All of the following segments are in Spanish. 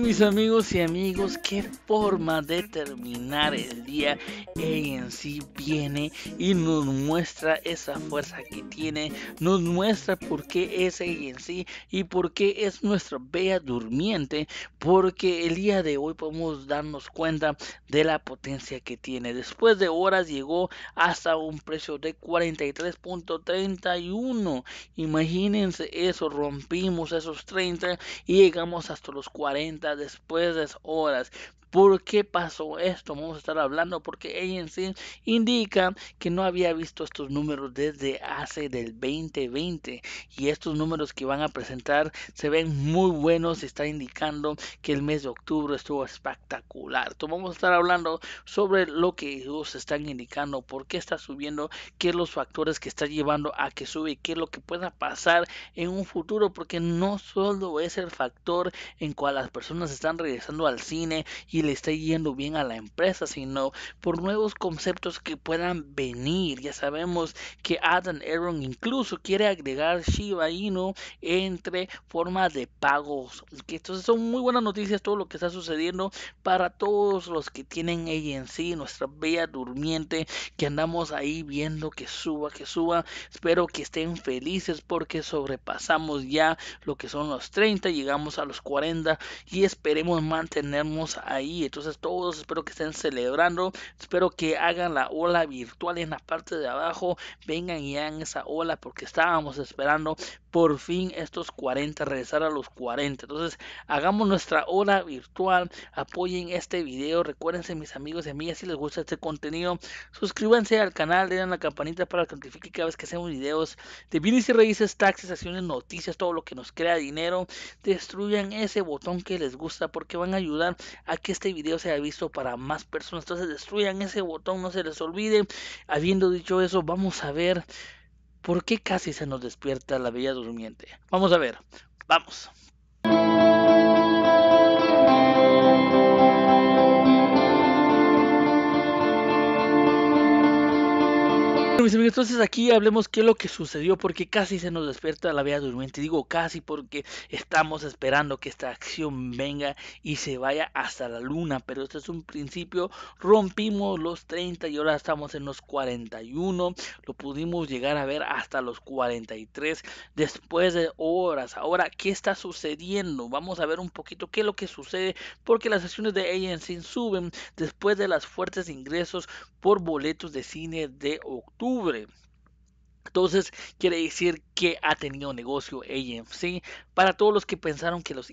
Mis amigos y amigos, qué forma de terminar el día. sí viene y nos muestra esa fuerza que tiene, nos muestra por qué es sí y por qué es nuestra vea durmiente, porque el día de hoy podemos darnos cuenta de la potencia que tiene. Después de horas llegó hasta un precio de 43.31. Imagínense eso, rompimos esos 30 y llegamos hasta los 40 después de horas por qué pasó esto. Vamos a estar hablando porque sí indica que no había visto estos números desde hace del 2020 y estos números que van a presentar se ven muy buenos. Está indicando que el mes de octubre estuvo espectacular. Entonces vamos a estar hablando sobre lo que ellos están indicando, por qué está subiendo, qué los factores que está llevando a que sube y qué es lo que pueda pasar en un futuro porque no solo es el factor en cual las personas están regresando al cine y le está yendo bien a la empresa, sino por nuevos conceptos que puedan venir. Ya sabemos que Adam Aaron incluso quiere agregar Shiba Inu entre formas de pagos. entonces son muy buenas noticias todo lo que está sucediendo para todos los que tienen ella en sí, nuestra bella durmiente que andamos ahí viendo que suba, que suba. Espero que estén felices porque sobrepasamos ya lo que son los 30, llegamos a los 40 y esperemos mantenernos ahí entonces todos espero que estén celebrando. Espero que hagan la ola virtual en la parte de abajo. Vengan y hagan esa ola porque estábamos esperando por fin estos 40, regresar a los 40. Entonces, hagamos nuestra hora virtual, apoyen este video, recuérdense mis amigos y amigas si les gusta este contenido, suscríbanse al canal, den la campanita para que cada vez que hacemos videos de bienes y raíces, taxis acciones, noticias, todo lo que nos crea dinero, destruyan ese botón que les gusta porque van a ayudar a que este video sea visto para más personas. Entonces, destruyan ese botón, no se les olvide. Habiendo dicho eso, vamos a ver ¿Por qué casi se nos despierta la Bella Durmiente? Vamos a ver, vamos. entonces aquí hablemos qué es lo que sucedió, porque casi se nos despierta la vida durmiente. Digo casi porque estamos esperando que esta acción venga y se vaya hasta la luna, pero este es un principio. Rompimos los 30 y ahora estamos en los 41. Lo pudimos llegar a ver hasta los 43 después de horas. Ahora, ¿qué está sucediendo? Vamos a ver un poquito qué es lo que sucede, porque las acciones de ANC suben después de los fuertes ingresos por boletos de cine de octubre descobre Entonces quiere decir que ha tenido negocio AMC. Para todos los que pensaron que los,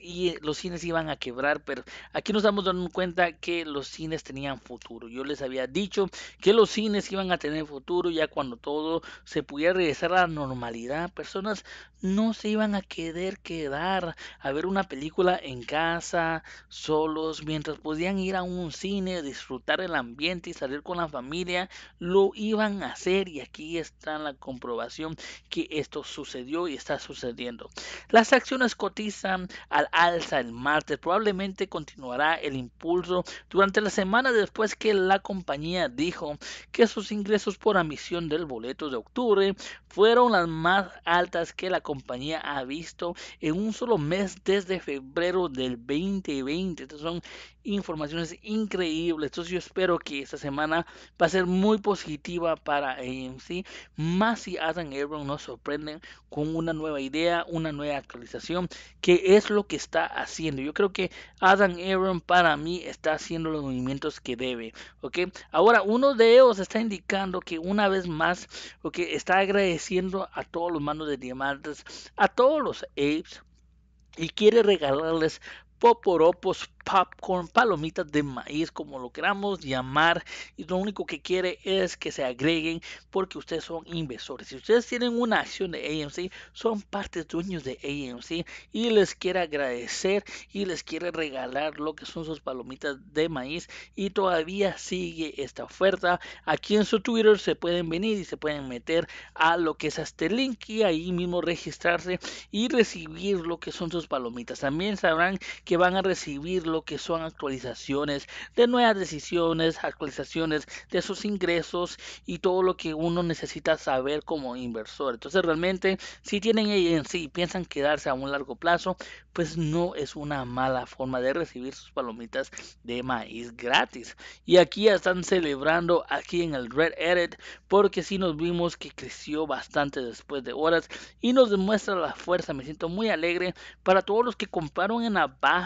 cines iban a quebrar, pero aquí nos estamos dando cuenta que los cines tenían futuro. Yo les había dicho que los cines iban a tener futuro ya cuando todo se pudiera regresar a la normalidad. Personas no se iban a querer quedar a ver una película en casa, solos, mientras podían ir a un cine, disfrutar el ambiente y salir con la familia. Lo iban a hacer y aquí está la compañía que esto sucedió y está sucediendo. Las acciones cotizan al alza el martes. Probablemente continuará el impulso durante la semana después que la compañía dijo que sus ingresos por emisión del boleto de octubre fueron las más altas que la compañía ha visto en un solo mes desde febrero del 2020. Estas son informaciones increíbles. Entonces yo espero que esta semana va a ser muy positiva para AMC. Más Adam Aaron nos sorprenden con una nueva idea, una nueva actualización, que es lo que está haciendo. Yo creo que Adam Aaron para mí está haciendo los movimientos que debe, Ahora, uno de ellos está indicando que una vez más, que Está agradeciendo a todos los manos de diamantes, a todos los apes, y quiere regalarles poporopos, popcorn, palomitas de maíz, como lo queramos llamar. Y lo único que quiere es que se agreguen porque ustedes son inversores. Si ustedes tienen una acción de AMC, son partes dueños de AMC y les quiere agradecer y les quiere regalar lo que son sus palomitas de maíz. Y todavía sigue esta oferta. Aquí en su Twitter se pueden venir y se pueden meter a lo que es este link y ahí mismo registrarse y recibir lo que son sus palomitas. También sabrán que que van a recibir lo que son actualizaciones de nuevas decisiones, actualizaciones de sus ingresos y todo lo que uno necesita saber como inversor. Entonces realmente si tienen sí y piensan quedarse a un largo plazo, pues no es una mala forma de recibir sus palomitas de maíz gratis. Y aquí ya están celebrando aquí en el Red Edit porque si sí nos vimos que creció bastante después de horas y nos demuestra la fuerza. Me siento muy alegre para todos los que compraron en la base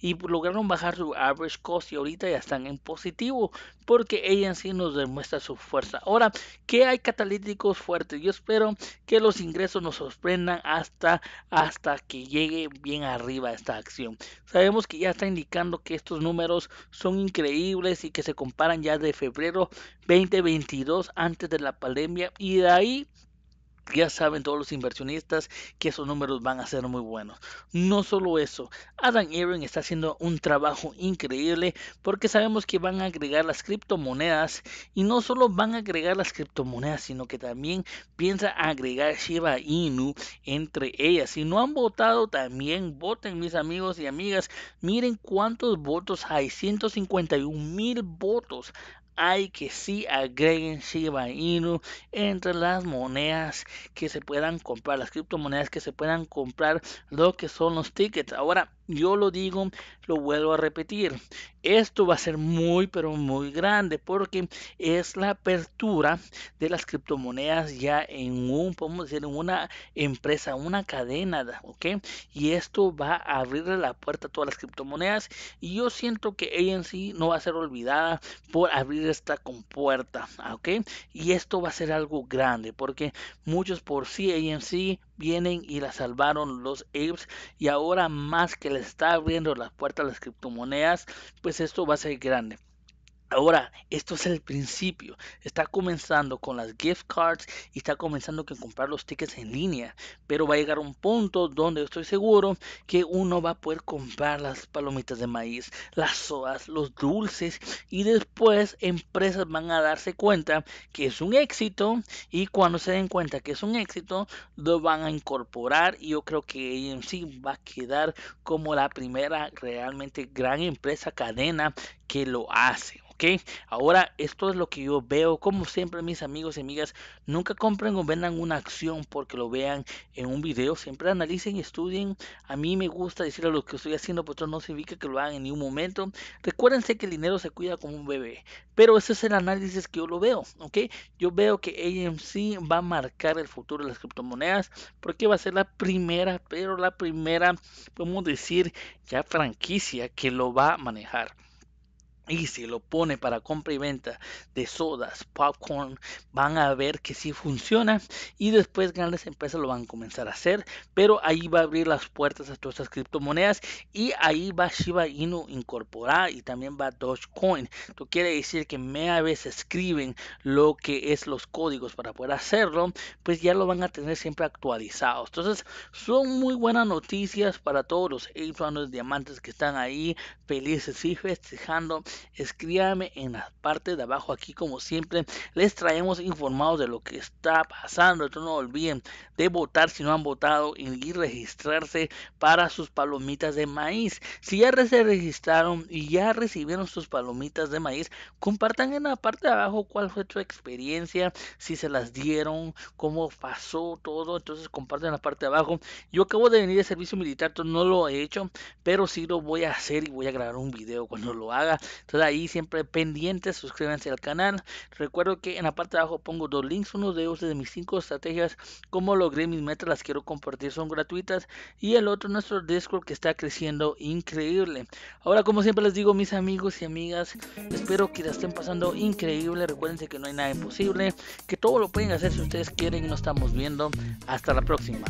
y lograron bajar su average cost y ahorita ya están en positivo porque ella sí nos demuestra su fuerza. Ahora, que hay catalíticos fuertes. Yo espero que los ingresos nos sorprendan hasta, hasta que llegue bien arriba esta acción. Sabemos que ya está indicando que estos números son increíbles y que se comparan ya de febrero 2022 antes de la pandemia y de ahí ya saben todos los inversionistas que esos números van a ser muy buenos. No solo eso, Adam Aaron está haciendo un trabajo increíble porque sabemos que van a agregar las criptomonedas y no solo van a agregar las criptomonedas, sino que también piensa agregar Shiba Inu entre ellas. Si no han votado, también voten mis amigos y amigas. Miren cuántos votos hay, 151 mil votos hay que sí agreguen Shiba Inu entre las monedas que se puedan comprar, las criptomonedas que se puedan comprar, lo que son los tickets. Ahora, yo lo digo, lo vuelvo a repetir. Esto va a ser muy, pero muy grande porque es la apertura de las criptomonedas ya en un, podemos decir, en una empresa, una cadena, ¿ok? Y esto va a abrirle la puerta a todas las criptomonedas y yo siento que ANC no va a ser olvidada por abrir esta compuerta, ¿ok? Y esto va a ser algo grande porque muchos por sí ANC vienen y la salvaron los apes y ahora más que le está abriendo las puertas a las criptomonedas, pues esto va a ser grande. Ahora, esto es el principio. Está comenzando con las gift cards y está comenzando que comprar los tickets en línea. Pero va a llegar un punto donde estoy seguro que uno va a poder comprar las palomitas de maíz, las sodas, los dulces y después empresas van a darse cuenta que es un éxito y cuando se den cuenta que es un éxito lo van a incorporar y yo creo que AMC va a quedar como la primera realmente gran empresa cadena que lo hace ¿ok? Ahora, esto es lo que yo veo. Como siempre, mis amigos y amigas, nunca compren o vendan una acción porque lo vean en un video. Siempre analicen y estudien. A mí me gusta decir a lo que estoy haciendo, pero no significa que lo hagan en ningún momento. Recuérdense que el dinero se cuida como un bebé. Pero ese es el análisis que yo lo veo, ¿ok? Yo veo que sí va a marcar el futuro de las criptomonedas porque va a ser la primera, pero la primera, podemos decir, ya franquicia que lo va a manejar. Y si lo pone para compra y venta de sodas, popcorn, van a ver que sí funciona y después grandes empresas lo van a comenzar a hacer, pero ahí va a abrir las puertas a todas estas criptomonedas y ahí va Shiba Inu incorporar y también va Dogecoin. Esto quiere decir que media veces escriben lo que es los códigos para poder hacerlo, pues ya lo van a tener siempre actualizados. Entonces son muy buenas noticias para todos los 8 diamantes que están ahí felices y festejando escríbame en la parte de abajo aquí como siempre les traemos informados de lo que está pasando entonces no olviden de votar si no han votado y registrarse para sus palomitas de maíz si ya se registraron y ya recibieron sus palomitas de maíz compartan en la parte de abajo cuál fue su experiencia si se las dieron cómo pasó todo entonces comparten en la parte de abajo yo acabo de venir de servicio militar no lo he hecho pero si lo voy a hacer y voy a grabar un video cuando lo haga entonces ahí siempre pendientes, suscríbanse al canal. Recuerdo que en la parte de abajo pongo dos links, uno de ellos de mis cinco estrategias, cómo logré mis metas, las quiero compartir, son gratuitas. Y el otro, nuestro Discord que está creciendo increíble. Ahora, como siempre les digo, mis amigos y amigas, espero que la estén pasando increíble. Recuerden que no hay nada imposible, que todo lo pueden hacer si ustedes quieren y nos estamos viendo. Hasta la próxima.